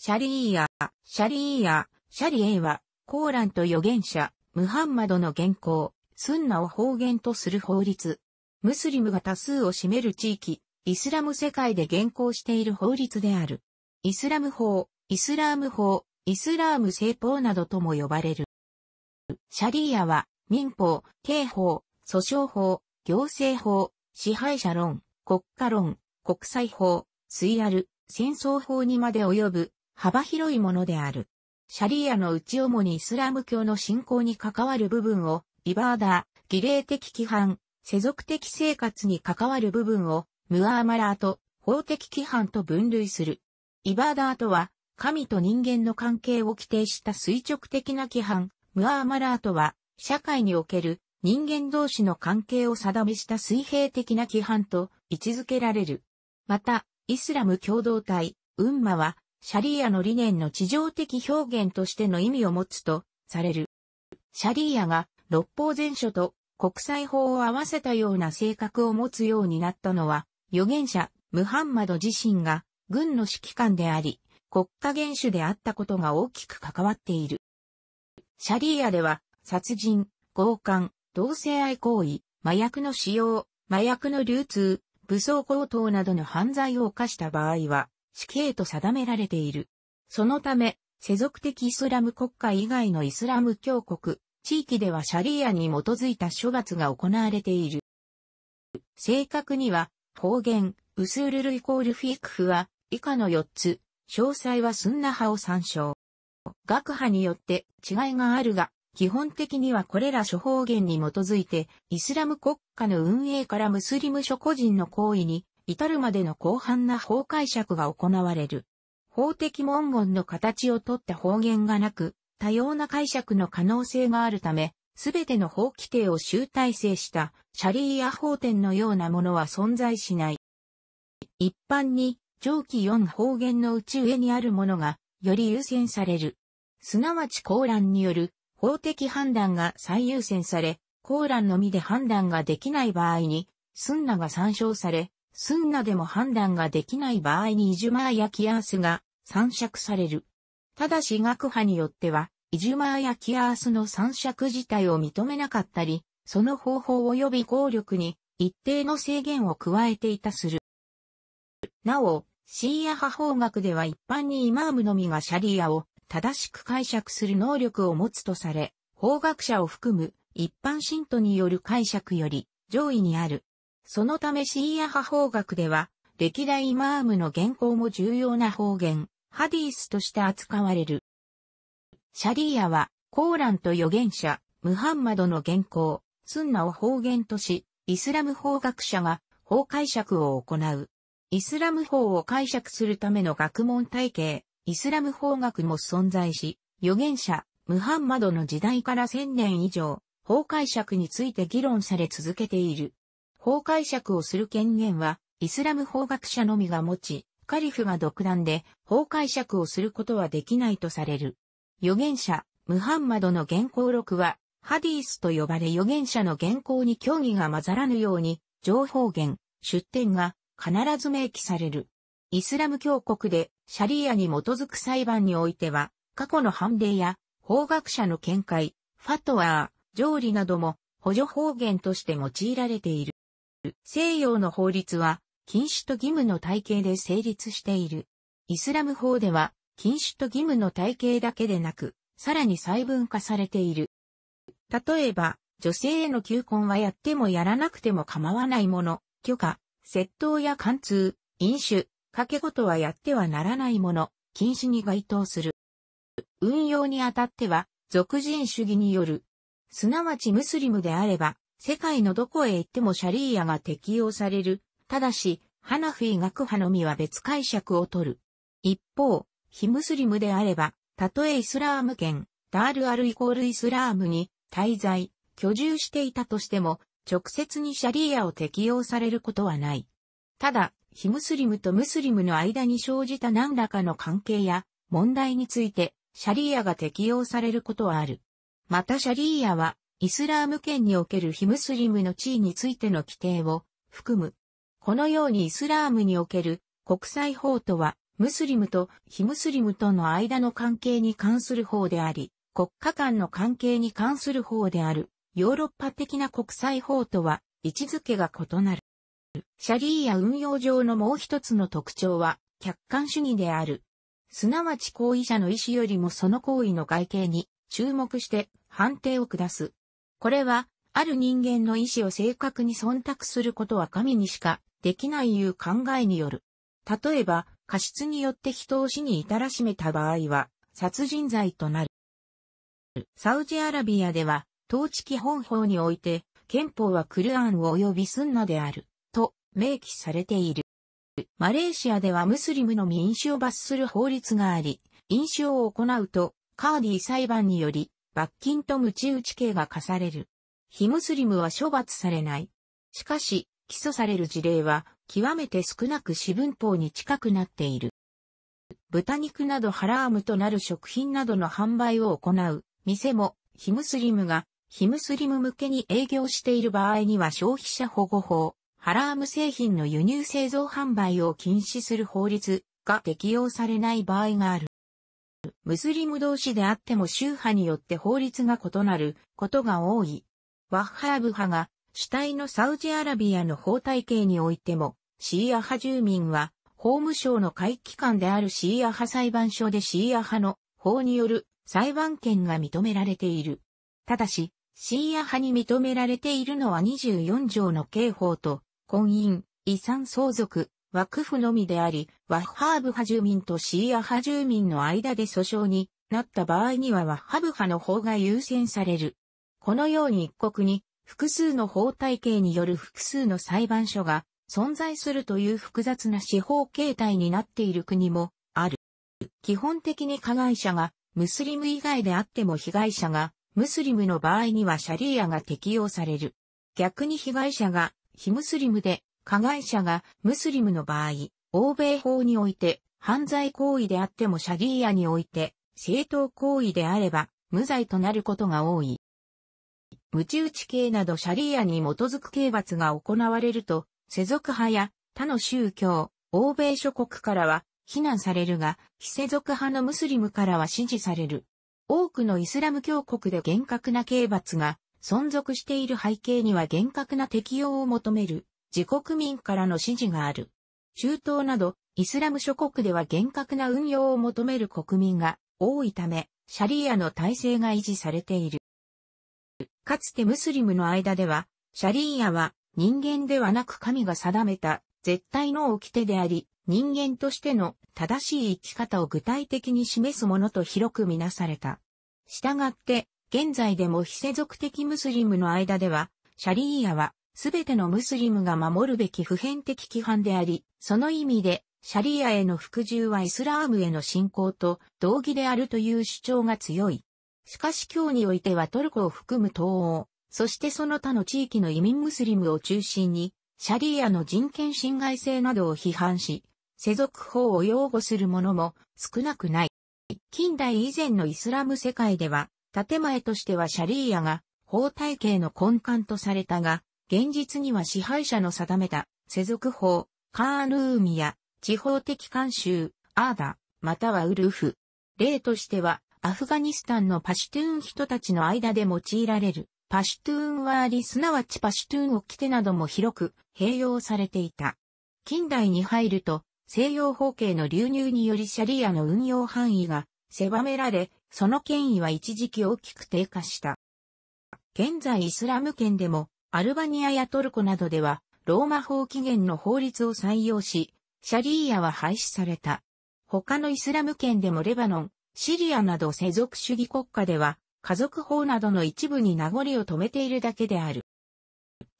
シャリーヤ、シャリーヤ、シャリエイは、コーランと預言者、ムハンマドの原稿、スンナを方言とする法律。ムスリムが多数を占める地域、イスラム世界で原稿している法律である。イスラム法、イスラーム法、イスラーム政法などとも呼ばれる。シャリーヤは、民法、刑法、訴訟法、行政法、支配者論、国家論、国際法、水ある、戦争法にまで及ぶ幅広いものである。シャリーアの内主にイスラム教の信仰に関わる部分を、イバーダー、儀礼的規範、世俗的生活に関わる部分を、ムアーマラーと法的規範と分類する。イバーダーとは、神と人間の関係を規定した垂直的な規範、ムアーマラーとは、社会における人間同士の関係を定めした水平的な規範と位置づけられる。また、イスラム共同体、ウンマは、シャリーアの理念の地上的表現としての意味を持つとされる。シャリーアが六法全書と国際法を合わせたような性格を持つようになったのは、預言者、ムハンマド自身が軍の指揮官であり、国家元首であったことが大きく関わっている。シャリーアでは、殺人、強姦、同性愛行為、麻薬の使用、麻薬の流通、武装強盗などの犯罪を犯した場合は、死刑と定められている。そのため、世俗的イスラム国家以外のイスラム教国、地域ではシャリアに基づいた処罰が行われている。正確には、方言、ウスールルイコールフィークフは、以下の4つ、詳細はスンナ派を参照。学派によって違いがあるが、基本的にはこれら諸方言に基づいて、イスラム国家の運営からムスリム諸個人の行為に至るまでの広範な法解釈が行われる。法的文言の形をとった方言がなく、多様な解釈の可能性があるため、すべての法規定を集大成したシャリーア法典のようなものは存在しない。一般に上記4方言のうち上にあるものがより優先される。すなわちコーランによる法的判断が最優先され、コーランのみで判断ができない場合に、スンナが参照され、スンナでも判断ができない場合にイジュマーやキアースが散釈される。ただし学派によっては、イジュマーやキアースの散釈自体を認めなかったり、その方法及び効力に一定の制限を加えていたする。なお、シーア派法学では一般にイマームのみがシャリアを正しく解釈する能力を持つとされ、法学者を含む一般信徒による解釈より上位にあるそのためシーア派法学では、歴代イマームの原稿も重要な方言、ハディースとして扱われる。シャリーアは、コーランと預言者、ムハンマドの原稿、スンナを方言とし、イスラム法学者が法解釈を行う。イスラム法を解釈するための学問体系、イスラム法学も存在し、預言者、ムハンマドの時代から千年以上、法解釈について議論され続けている。法解釈をする権限は、イスラム法学者のみが持ち、カリフが独断で法解釈をすることはできないとされる。預言者、ムハンマドの原稿録は、ハディースと呼ばれ預言者の原稿に協議が混ざらぬように、情報源、出典が必ず明記される。イスラム教国でシャリアに基づく裁判においては、過去の判例や法学者の見解、ファトアー、条理なども補助方言として用いられている。西洋の法律は、禁止と義務の体系で成立している。イスラム法では、禁止と義務の体系だけでなく、さらに細分化されている。例えば、女性への求婚はやってもやらなくても構わないもの、許可、窃盗や貫通、飲酒、賭け事はやってはならないもの、禁止に該当する。運用にあたっては、俗人主義による、すなわちムスリムであれば、世界のどこへ行ってもシャリーアが適用される。ただし、ハナフィ学派のみは別解釈を取る。一方、非ムスリムであれば、たとえイスラーム圏、ダールアルイコールイスラームに滞在、居住していたとしても、直接にシャリーアを適用されることはない。ただ、非ムスリムとムスリムの間に生じた何らかの関係や問題について、シャリーアが適用されることはある。またシャリーアはイスラーム圏における非ムスリムの地位についての規定を含む。このようにイスラームにおける国際法とは、ムスリムと非ムスリムとの間の関係に関する法であり、国家間の関係に関する法である、ヨーロッパ的な国際法とは位置づけが異なる。シャリーア運用上のもう一つの特徴は、客観主義である。すなわち行為者の意思よりもその行為の外形に注目して判定を下す。これは、ある人間の意志を正確に忖度することは神にしかできないいう考えによる。例えば、過失によって人を死に至らしめた場合は、殺人罪となる。サウジアラビアでは、統治基本法において、憲法はクルアン及びスンナである、と明記されている。マレーシアではムスリムの民主を罰する法律があり、飲酒を行うと、カーディ裁判により、罰金と鞭打ち刑が課される。非ムスリムは処罰されない。しかし、起訴される事例は、極めて少なく私文法に近くなっている。豚肉などハラームとなる食品などの販売を行う店も、非ムスリムが、非ムスリム向けに営業している場合には消費者保護法、ハラーム製品の輸入製造販売を禁止する法律が適用されない場合がある。ムスリム同士であっても宗派によって法律が異なることが多い。ワッハーブ派が主体のサウジアラビアの法体系においても、シーア派住民は法務省の会機関であるシーア派裁判所でシーア派の法による裁判権が認められている。ただし、シーア派に認められているのは24条の刑法と、婚姻、遺産相続、ワクフのみであり、ワッハーブ派住民とシーア派住民の間で訴訟になった場合にはワッハブ派の方が優先される。このように一国に複数の法体系による複数の裁判所が存在するという複雑な司法形態になっている国もある。基本的に加害者がムスリム以外であっても被害者がムスリムの場合にはシャリーアが適用される。逆に被害者が非ムスリムで加害者がムスリムの場合、欧米法において犯罪行為であってもシャリーアにおいて正当行為であれば無罪となることが多い。無知打ち刑などシャリーアに基づく刑罰が行われると、世俗派や他の宗教、欧米諸国からは非難されるが、非世俗派のムスリムからは支持される。多くのイスラム教国で厳格な刑罰が存続している背景には厳格な適用を求める自国民からの支持がある。中東など、イスラム諸国では厳格な運用を求める国民が多いため、シャリーアの体制が維持されている。かつてムスリムの間では、シャリーアは人間ではなく神が定めた絶対の掟であり、人間としての正しい生き方を具体的に示すものと広くみなされた。したがって、現在でも非世俗的ムスリムの間では、シャリーアはすべてのムスリムが守るべき普遍的規範であり、その意味で、シャリアへの服従はイスラームへの信仰と同義であるという主張が強い。しかし今日においてはトルコを含む東欧、そしてその他の地域の移民ムスリムを中心に、シャリアの人権侵害性などを批判し、世俗法を擁護する者も少なくない。近代以前のイスラム世界では、建前としてはシャリーアが法体系の根幹とされたが、現実には支配者の定めた、世俗法、カーンルーミや、地方的慣習、アーダ、またはウルフ。例としては、アフガニスタンのパシュトゥーン人たちの間で用いられる、パシュトゥーンワーリすなわちパシュトゥーンを着てなども広く併用されていた。近代に入ると、西洋法系の流入によりシャリアの運用範囲が狭められ、その権威は一時期大きく低下した。現在イスラム圏でもアルバニアやトルコなどでは、ローマ法起源の法律を採用し、シャリーヤは廃止された。他のイスラム圏でもレバノン、シリアなど世俗主義国家では、家族法などの一部に名残を止めているだけである。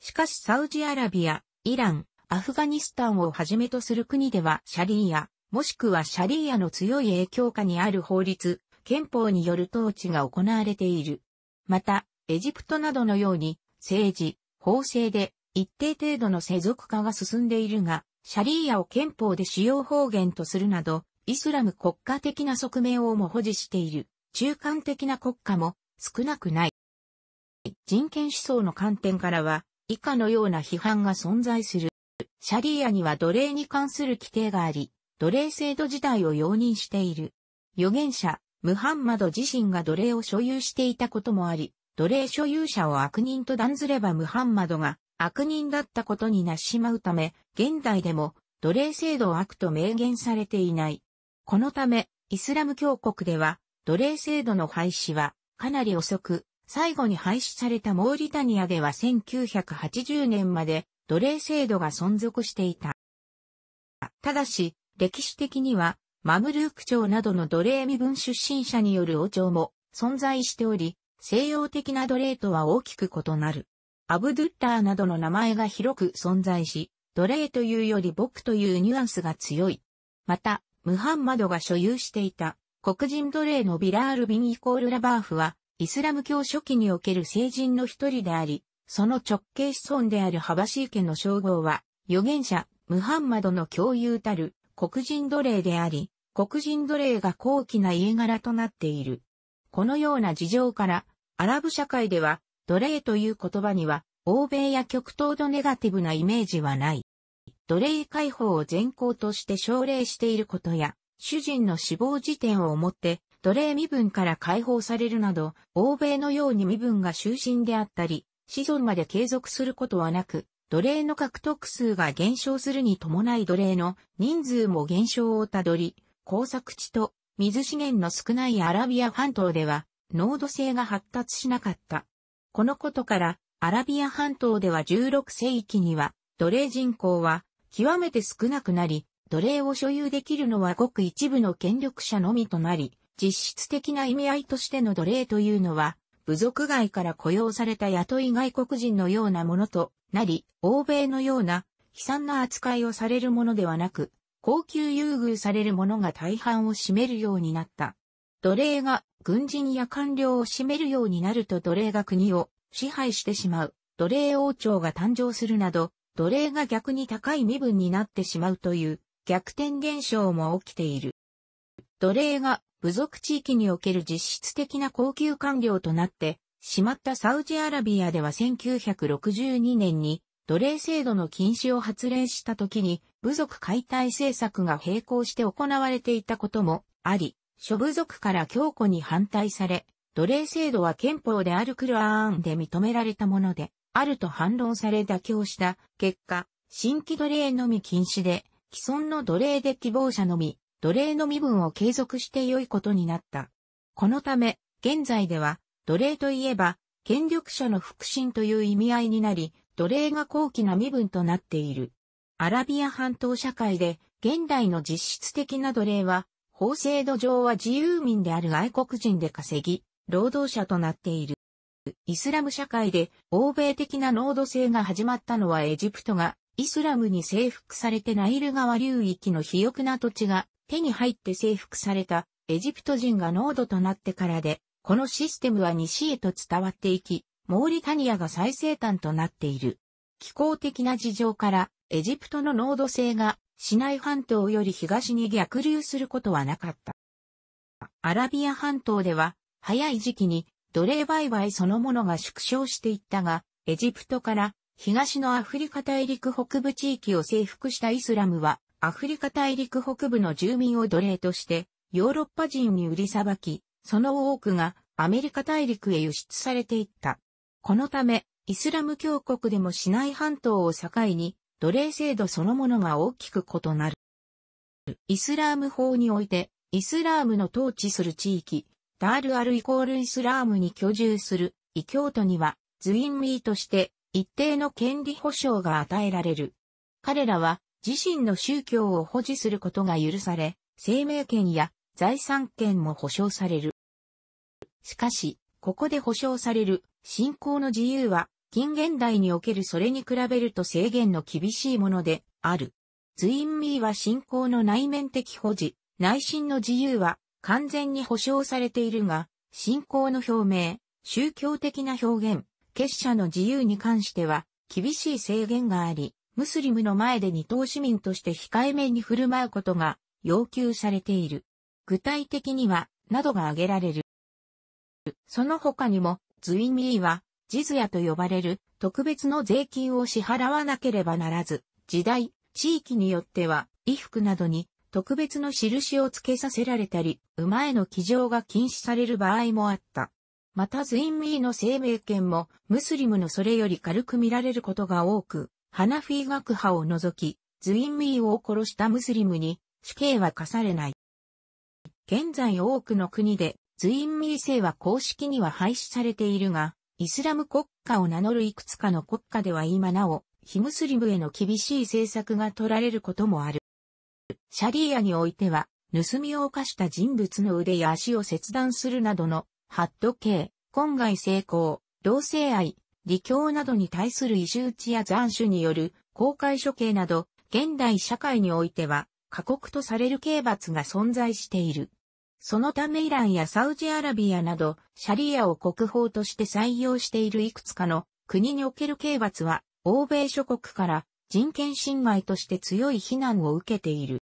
しかしサウジアラビア、イラン、アフガニスタンをはじめとする国ではシャリーヤ、もしくはシャリーヤの強い影響下にある法律、憲法による統治が行われている。また、エジプトなどのように政治、法制で一定程度の世俗化が進んでいるが、シャリーアを憲法で使用方言とするなど、イスラム国家的な側面をも保持している、中間的な国家も少なくない。人権思想の観点からは、以下のような批判が存在する。シャリーアには奴隷に関する規定があり、奴隷制度自体を容認している。預言者、ムハンマド自身が奴隷を所有していたこともあり、奴隷所有者を悪人と断ずればムハンマドが悪人だったことになししまうため、現代でも奴隷制度を悪と明言されていない。このため、イスラム教国では、奴隷制度の廃止はかなり遅く、最後に廃止されたモーリタニアでは1980年まで奴隷制度が存続していた。ただし、歴史的には、マムルーク朝などの奴隷身分出身者による王朝も存在しており、西洋的な奴隷とは大きく異なる。アブドゥッラーなどの名前が広く存在し、奴隷というより僕というニュアンスが強い。また、ムハンマドが所有していた黒人奴隷のビラール・ビン・イコール・ラバーフは、イスラム教初期における聖人の一人であり、その直系子孫であるハバシー家の称号は、預言者、ムハンマドの共有たる黒人奴隷であり、黒人奴隷が高貴な家柄となっている。このような事情から、アラブ社会では、奴隷という言葉には、欧米や極東のネガティブなイメージはない。奴隷解放を前行として奨励していることや、主人の死亡時点をもって、奴隷身分から解放されるなど、欧米のように身分が終身であったり、子孫まで継続することはなく、奴隷の獲得数が減少するに伴い奴隷の人数も減少をたどり、工作地と水資源の少ないアラビア半島では、濃度性が発達しなかった。このことから、アラビア半島では16世紀には、奴隷人口は極めて少なくなり、奴隷を所有できるのはごく一部の権力者のみとなり、実質的な意味合いとしての奴隷というのは、部族外から雇用された雇い外国人のようなものとなり、欧米のような悲惨な扱いをされるものではなく、高級優遇される者が大半を占めるようになった。奴隷が軍人や官僚を占めるようになると奴隷が国を支配してしまう。奴隷王朝が誕生するなど、奴隷が逆に高い身分になってしまうという逆転現象も起きている。奴隷が部族地域における実質的な高級官僚となってしまったサウジアラビアでは1962年に奴隷制度の禁止を発令した時に部族解体政策が並行して行われていたこともあり、諸部族から強固に反対され、奴隷制度は憲法であるクルアーンで認められたもので、あると反論され妥協した結果、新規奴隷のみ禁止で、既存の奴隷で希望者のみ、奴隷の身分を継続して良いことになった。このため、現在では、奴隷といえば、権力者の腹心という意味合いになり、奴隷が高貴な身分となっている。アラビア半島社会で、現代の実質的な奴隷は、法制度上は自由民である外国人で稼ぎ、労働者となっている。イスラム社会で欧米的な濃度制が始まったのはエジプトがイスラムに征服されてナイル川流域の肥沃な土地が手に入って征服されたエジプト人が濃度となってからで、このシステムは西へと伝わっていき、モーリタニアが最西端となっている。気候的な事情からエジプトの濃度性がシナイ半島より東に逆流することはなかった。アラビア半島では早い時期に奴隷売買そのものが縮小していったが、エジプトから東のアフリカ大陸北部地域を征服したイスラムは、アフリカ大陸北部の住民を奴隷として、ヨーロッパ人に売りさばき、その多くがアメリカ大陸へ輸出されていった。このため、イスラム教国でも市内半島を境に、奴隷制度そのものが大きく異なる。イスラーム法において、イスラームの統治する地域、ダールアルイコールイスラームに居住する異教徒には、ズインミーとして一定の権利保障が与えられる。彼らは自身の宗教を保持することが許され、生命権や財産権も保障される。しかし、ここで保障される信仰の自由は近現代におけるそれに比べると制限の厳しいものである。ズインミーは信仰の内面的保持、内心の自由は完全に保障されているが、信仰の表明、宗教的な表現、結社の自由に関しては厳しい制限があり、ムスリムの前で二等市民として控えめに振る舞うことが要求されている。具体的には、などが挙げられる。その他にも、ズインミーは、ジズヤと呼ばれる特別の税金を支払わなければならず、時代、地域によっては衣服などに特別の印を付けさせられたり、馬への騎乗が禁止される場合もあった。またズインミーの生命権もムスリムのそれより軽く見られることが多く、ハナフィー学派を除き、ズインミーを殺したムスリムに死刑は課されない。現在多くの国でズインミー制は公式には廃止されているが、イスラム国家を名乗るいくつかの国家では今なお、非ムスリムへの厳しい政策が取られることもある。シャリーアにおいては、盗みを犯した人物の腕や足を切断するなどの、ハッド系、婚外成功、同性愛、理教などに対する石打ちや残首による公開処刑など、現代社会においては、過酷とされる刑罰が存在している。そのためイランやサウジアラビアなど、シャリアを国法として採用しているいくつかの国における刑罰は、欧米諸国から人権侵害として強い非難を受けている。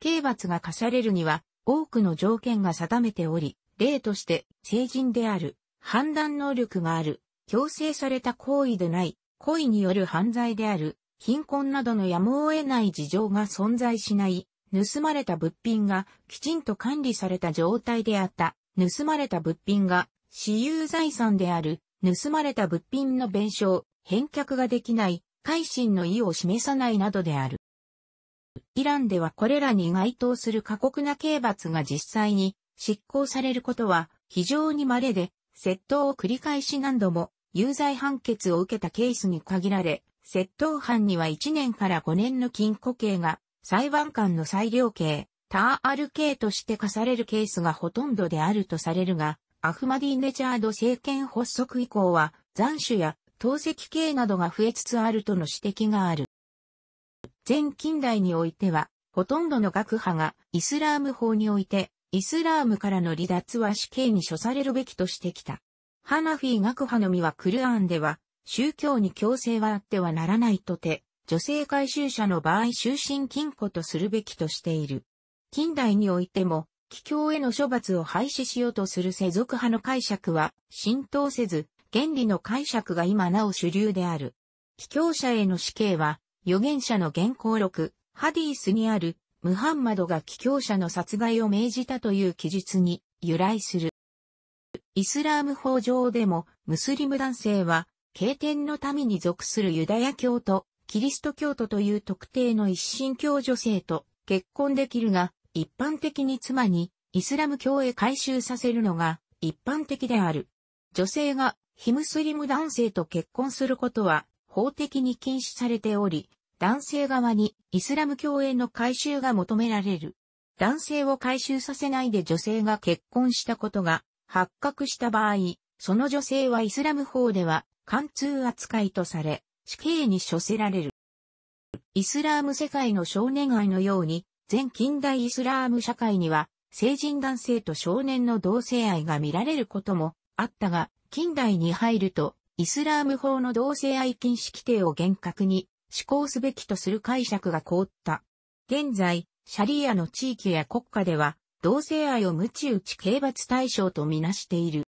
刑罰が課されるには、多くの条件が定めており、例として、成人である、判断能力がある、強制された行為でない、故意による犯罪である、貧困などのやむを得ない事情が存在しない、盗まれた物品がきちんと管理された状態であった。盗まれた物品が私有財産である。盗まれた物品の弁償、返却ができない、改心の意を示さないなどである。イランではこれらに該当する過酷な刑罰が実際に執行されることは非常に稀で、窃盗を繰り返し何度も有罪判決を受けたケースに限られ、窃盗犯には1年から5年の禁錮刑が裁判官の裁量刑、ターアル刑として課されるケースがほとんどであるとされるが、アフマディネチャード政権発足以降は、残首や投石刑などが増えつつあるとの指摘がある。前近代においては、ほとんどの学派がイスラーム法において、イスラームからの離脱は死刑に処されるべきとしてきた。ハナフィ学派のみはクルアンでは、宗教に強制はあってはならないとて、女性回収者の場合終身禁錮とするべきとしている。近代においても、気郷への処罰を廃止しようとする世俗派の解釈は浸透せず、原理の解釈が今なお主流である。気郷者への死刑は、預言者の原稿録、ハディースにある、ムハンマドが気郷者の殺害を命じたという記述に由来する。イスラーム法上でも、ムスリム男性は、経典の民に属するユダヤ教とキリスト教徒という特定の一神教女性と結婚できるが、一般的に妻にイスラム教へ改宗させるのが一般的である。女性がヒムスリム男性と結婚することは法的に禁止されており、男性側にイスラム教への改宗が求められる。男性を改宗させないで女性が結婚したことが発覚した場合、その女性はイスラム法では貫通扱いとされ、死刑に処せられる。イスラーム世界の少年愛のように、全近代イスラーム社会には、成人男性と少年の同性愛が見られることもあったが、近代に入ると、イスラーム法の同性愛禁止規定を厳格に施行すべきとする解釈が凍った。現在、シャリアの地域や国家では、同性愛を無知打ち刑罰対象とみなしている。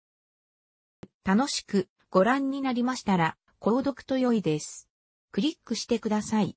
楽しくご覧になりましたら、購読と良いです。クリックしてください。